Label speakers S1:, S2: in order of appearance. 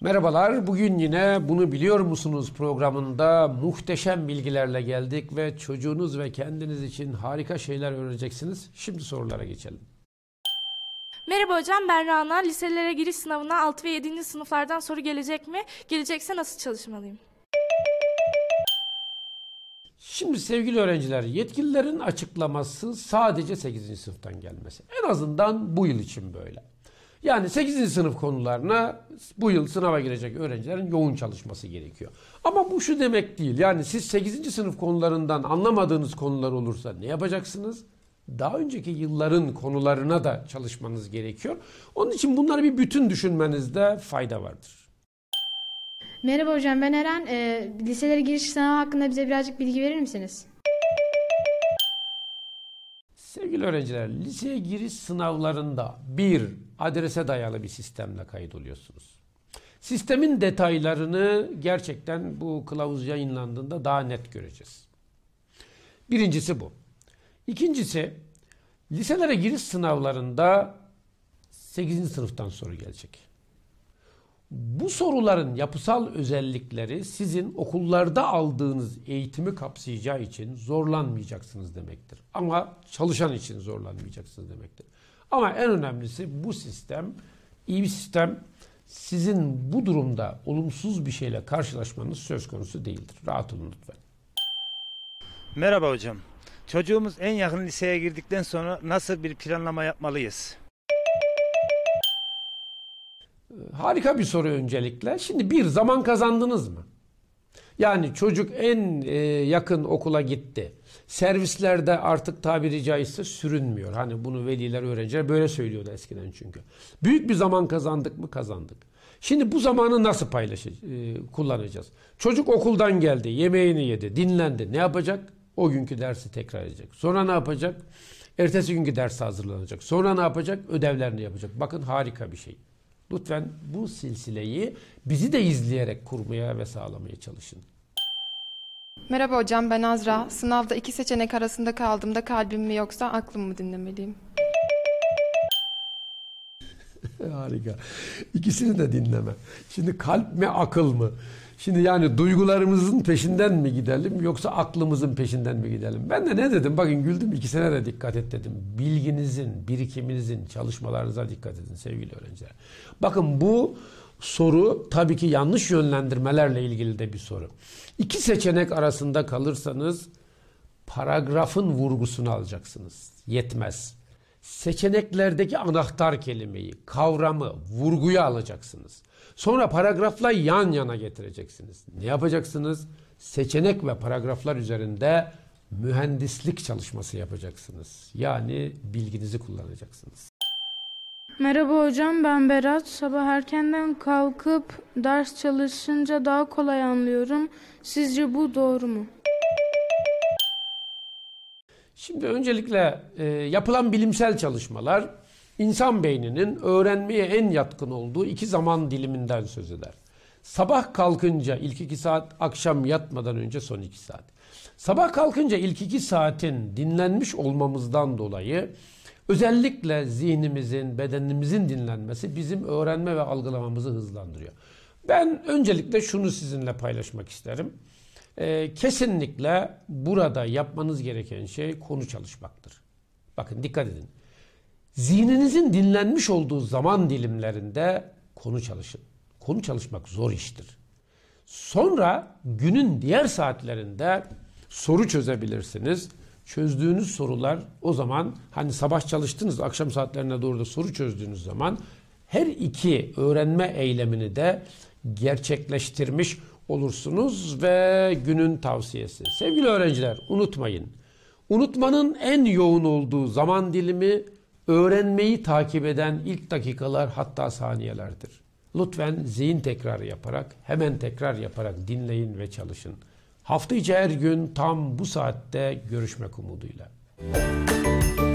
S1: Merhabalar. Bugün yine bunu biliyor musunuz programında muhteşem bilgilerle geldik ve çocuğunuz ve kendiniz için harika şeyler öğreneceksiniz. Şimdi sorulara geçelim. Merhaba hocam ben Rana. Liselere giriş sınavına 6 ve 7. sınıflardan soru gelecek mi? Gelecekse nasıl çalışmalıyım? Şimdi sevgili öğrenciler yetkililerin açıklaması sadece 8. sınıftan gelmesi. En azından bu yıl için böyle. Yani 8. sınıf konularına bu yıl sınava girecek öğrencilerin yoğun çalışması gerekiyor. Ama bu şu demek değil. Yani siz 8. sınıf konularından anlamadığınız konular olursa ne yapacaksınız? Daha önceki yılların konularına da çalışmanız gerekiyor. Onun için bunları bir bütün düşünmenizde fayda vardır. Merhaba hocam ben Eren. E, liselere giriş sınavı hakkında bize birazcık bilgi verir misiniz? Sevgili öğrenciler, liseye giriş sınavlarında bir adrese dayalı bir sistemle kaydoluyorsunuz. Sistemin detaylarını gerçekten bu kılavuz yayınlandığında daha net göreceğiz. Birincisi bu. İkincisi liselere giriş sınavlarında 8. sınıftan soru gelecek. Bu soruların yapısal özellikleri sizin okullarda aldığınız eğitimi kapsayacağı için zorlanmayacaksınız demektir. Ama çalışan için zorlanmayacaksınız demektir. Ama en önemlisi bu sistem iyi bir sistem sizin bu durumda olumsuz bir şeyle karşılaşmanız söz konusu değildir. Rahat olun lütfen. Merhaba hocam. Çocuğumuz en yakın liseye girdikten sonra nasıl bir planlama yapmalıyız? Ee, harika bir soru öncelikle. Şimdi bir zaman kazandınız mı? Yani çocuk en e, yakın okula gitti. Servislerde artık tabiri caizse sürünmüyor. Hani bunu veliler, öğrenciler böyle söylüyordu eskiden çünkü. Büyük bir zaman kazandık mı kazandık. Şimdi bu zamanı nasıl paylaşacağız, e, kullanacağız? Çocuk okuldan geldi, yemeğini yedi, dinlendi. Ne yapacak? O günkü dersi tekrar edecek. Sonra ne yapacak? Ertesi günkü derse hazırlanacak. Sonra ne yapacak? Ödevlerini yapacak. Bakın harika bir şey. Lütfen bu silsileyi bizi de izleyerek kurmaya ve sağlamaya çalışın. Merhaba hocam ben Azra. Sınavda iki seçenek arasında kaldığımda kalbim mi yoksa aklım mı dinlemeliyim? Harika. İkisini de dinleme. Şimdi kalp mi akıl mı? Şimdi yani duygularımızın peşinden mi gidelim yoksa aklımızın peşinden mi gidelim? Ben de ne dedim? Bakın güldüm ikisine de dikkat et dedim. Bilginizin, birikiminizin, çalışmalarınıza dikkat edin sevgili öğrenciler. Bakın bu soru tabii ki yanlış yönlendirmelerle ilgili de bir soru. İki seçenek arasında kalırsanız paragrafın vurgusunu alacaksınız. Yetmez seçeneklerdeki anahtar kelimeyi, kavramı, vurguyu alacaksınız. Sonra paragrafla yan yana getireceksiniz. Ne yapacaksınız? Seçenek ve paragraflar üzerinde mühendislik çalışması yapacaksınız. Yani bilginizi kullanacaksınız. Merhaba hocam ben Berat. Sabah erkenden kalkıp ders çalışınca daha kolay anlıyorum. Sizce bu doğru mu? Şimdi öncelikle e, yapılan bilimsel çalışmalar insan beyninin öğrenmeye en yatkın olduğu iki zaman diliminden söz eder. Sabah kalkınca ilk iki saat, akşam yatmadan önce son iki saat. Sabah kalkınca ilk iki saatin dinlenmiş olmamızdan dolayı özellikle zihnimizin, bedenimizin dinlenmesi bizim öğrenme ve algılamamızı hızlandırıyor. Ben öncelikle şunu sizinle paylaşmak isterim e, kesinlikle burada yapmanız gereken şey konu çalışmaktır. Bakın dikkat edin. Zihninizin dinlenmiş olduğu zaman dilimlerinde konu çalışın. Konu çalışmak zor iştir. Sonra günün diğer saatlerinde soru çözebilirsiniz. Çözdüğünüz sorular o zaman hani sabah çalıştınız akşam saatlerine doğru da soru çözdüğünüz zaman her iki öğrenme eylemini de gerçekleştirmiş olursunuz ve günün tavsiyesi. Sevgili öğrenciler unutmayın. Unutmanın en yoğun olduğu zaman dilimi öğrenmeyi takip eden ilk dakikalar hatta saniyelerdir. Lütfen zihin tekrarı yaparak, hemen tekrar yaparak dinleyin ve çalışın. Hafta içi her gün tam bu saatte görüşmek umuduyla. Müzik